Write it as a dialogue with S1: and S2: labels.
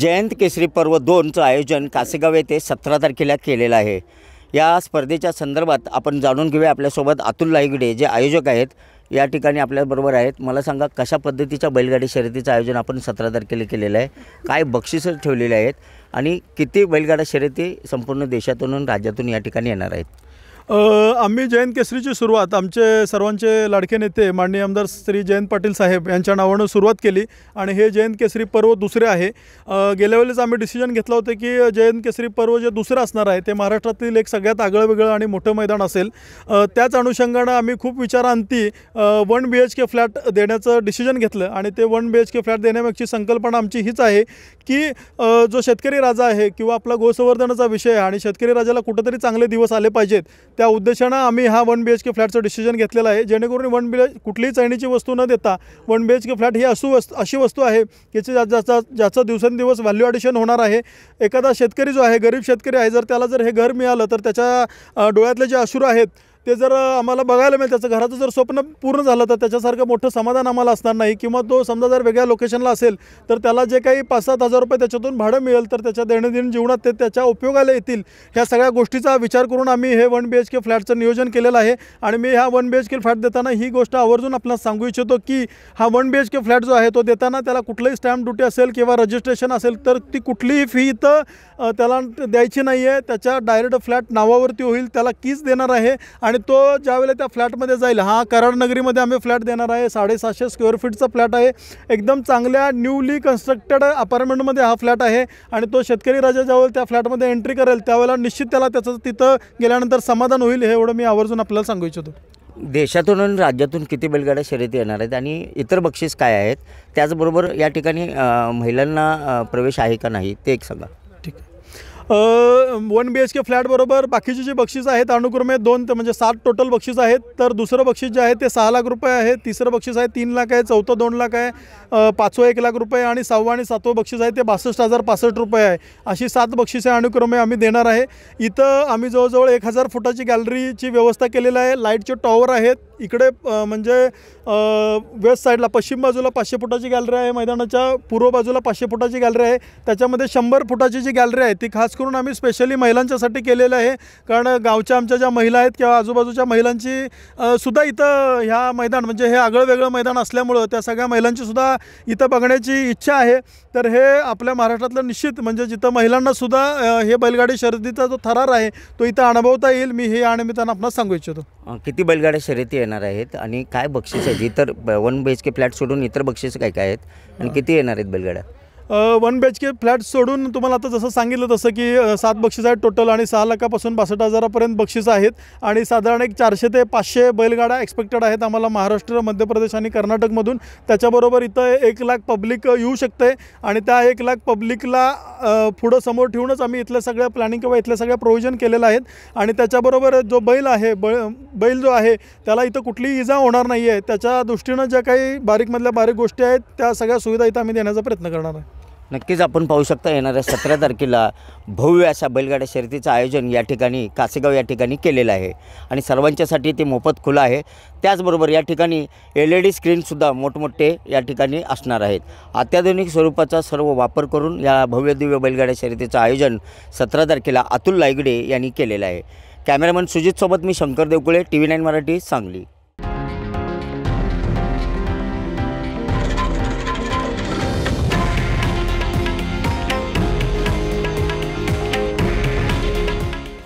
S1: जयंत केसरी पर्व दोनचं आयोजन कासेगाव ये सत्रह तारखेला के लिए स्पर्धे स्पर्धेच्या संदर्भात आपण जाणून अतुल लाईगडे जे आयोजक आहेत यठिका अपने बरबर है मैं सांगा कशा पद्धति बैलगाडी शर्यतीचं आयोजन अपन सत्रह तारखेला के आहे काय बक्षिसं ठेवलेले बैलगाडा शर्यती संपूर्ण देशातून राज्यातून या ठिकाणी येणार
S2: आम्मी जयंत केसरी की सुरुवात आम्चे सर्वे लड़के नेते माननीय आमदार श्री जयंत पाटिल साहब यांच्या नवान सुरुआत के लिए जयंत केसरी पर्व दुसरे है गेल्या वेळेस आम्ही डिसिजन घेतला होतं जयंत केसरी पर्व जे दुसरं असणार आहे ते महाराष्ट्रातील एक सगळ्यात आगळं वेगळं मैदान अल त्याच अनुषंगानं आम्ही खूप विचारांती one B H K flat देनेच डिसिजन घेतलं one B H K flat देण्यामागची संकल्पना आम हीच है कि जो शेतकरी राजा आहे किंवा आपला गोसंवर्धनाचा विषय आहे आणि शेतकरी राजाला कुठंतरी चांगले दिवस आए पाजे त्या उद्देशानं आम्ही हा one B H K flat decision घेतलेला आहे जेणेकरून वन बी एच कुछ ही कुठलीही की वस्तु न देता one B H K flat ही असू वस्त अशी वस्तू आहे याची ज्या ज्याचा ज्याचं दिवसेंदिवस व्हॅल्यू ॲडिशन होणार आहे एखादा जो है गरीब शेतकरी है जर त्याला जर हे घर मिळालं तर त्याच्या जे अश्रू आहेत ते जर अं, आम्हाला बघायला मिळेल त्याचं घराचं जर स्वप्न पूर्ण झालं तर त्याच्यासारखं मोठं समाधान आम्हाला असणार नाही किंवा तो समजा जर वेगळ्या लोकेशनला असेल तर त्याला जे काही पाच सात हजार रुपये त्याच्यातून भाडं मिळेल तर त्याच्या दैनंदिन जीवनात ते त्याच्या उपयोगाला येतील ह्या सगळ्या गोष्टीचा विचार करून आम्ही हे वन बी एच के फ्लॅटचं नियोजन केलेलं आहे आणि मी ह्या one B H K flat देताना ही गोष्ट आवर्जून आपल्याला सांगू इच्छितो की हा one B H K flat जो आहे तो देताना त्याला कुठलाही स्टॅम्प ड्युटी असेल किंवा रजिस्ट्रेशन असेल तर ती कुठलीही फी इथं अं, त्याला द्यायची नाही आहे त्याच्या डायरेक्ट फ्लॅट नावावरती होईल त्याला कीच देणार आहे आणि आणि तो ज्यावेळेला त्या फ्लॅटमध्ये जाईल हा कराड नगरीमध्ये आम्ही फ्लॅट देणार आहे साडेसातशे स्क्वेअर फीटचा फ्लॅट आहे एकदम चांगल्या न्यूली कन्स्ट्रक्टेड मे हा फ्लैट है और तो शतक राजा ज्यादा फ्लैट में एंट्री करेल त्यावेळेला निश्चित तिथ त्याचं समाधान होल मैं आवर्जन अपने आवर्जून आपल्याला सांगू इच्छितो
S1: देशातून आणि शर्यती येणार इतर बक्षीस काय महिला प्रवेश है का नहीं तो एक संगा
S2: one B H K flat बरोबर बाकी जी बक्षीस आहेत अनुक्रमे दोन ते सात टोटल बक्षीस आहेत तो दुसर बक्षीस जे है ते सहा लाख रुपये है तीसर बक्षीस है तीन लाख है चौथा दोन लाख है पाचवं एक लाख रुपये आणि सहावं आणि बक्षीस है तो बसष्ठ हजार पास रुपये है अभी सात बक्षिसे अनुक्रमे आम्मी देना है इथं आम्ही जवळजवळ एक हजार फुटाची गॅलरीची व्यवस्था केलेली आहे के टॉवर है इकडे मजे वेस्ट साइडला पश्चिम बाजूला पाचशे फुटाची गैलरी है मैदानाच्या पूर्व बाजूला पाचशे फुटाची गैलरी है त्याच्यामध्ये शंबर फुटा जी गैलरी है ती खास करून आम्ही स्पेशली महिला है आहे कारण गावच्या आमच्या ज्या महिला आहेत किंवा आजूबाजूच्या महिलांची सुद्धा इथं मैदान म्हणजे हे आगळं वेगळं मैदान असल्यामुळं त्या सगळ्या महिलांचीसुद्धा इथं बघण्याची इच्छा आहे तर हे आपल्या महाराष्ट्रातलं निश्चित म्हणजे जिथं महिलांनासुद्धा हे बैलगाडी शर्यतीचा जो थरार है तो इतना अनुभवता येईल मी हे या निमित्तानं आपण सांगू इच्छितो
S1: किती बैलगाड्या शर्यती येणार आहेत बक्षीस आहेत इतर one B H K flat सोडून इतर बक्षीस का काय आहेत आणि किती
S2: one B H K flat सोड़न तुम्हारा आता जस सांगितलं तसं की सात बक्षीस आहेत टोटल आणि सहा लखापासन बासष्ट हजारापर्यंत बक्षीस हैं आणि साधारण एक चारशे ते पांचे बैलगाड़ा एक्सपेक्टेड है आम महाराष्ट्र मध्य प्रदेश आणि कर्नाटकमधून त्याच्याबरोबर इथं एक लाख पब्लिक यू शकते हैं त्या एक लाख पब्लिकला फुड़ समोर आम्मी आम्ही इथलं सगळं प्लॅनिंग किंवा इथलं सगळं प्रोव्हिजन केलेलं आहेत जो बैल है ब बैल जो है तला इथं कुठलीही इजा होना नहीं है तृष्टीन दृष्टीनं ज्या काही बारीकमधल्या बारीक गोषी है त्या सगळ्या सुविधा इतना आम्मी देण्याचा प्रयत्न करना है
S1: नक्कीच आपण पाहू शकता येणाऱ्या सतरा तारखेला भव्य अशा बैलगाड्या शर्यतीचं आयोजन या ठिकाणी कासेगाव या ठिकाणी केलेलं आहे आणि सर्वांच्यासाठी ते मोफत खुलं आहे त्याचबरोबर या ठिकाणी एल ई डी स्क्रीनसुद्धा मोठमोठे या ठिकाणी असणार आहेत अत्याधुनिक स्वरूपाचा सर्व वापर करून या भव्य दिव्य बैलगाड्या शर्यतीचं आयोजन सतरा तारखेला अतुल लायगडे यांनी केलेलं आहे कॅमेरामन सुजितसोबत मी Shankar Deokule T V nine Marathi Sangli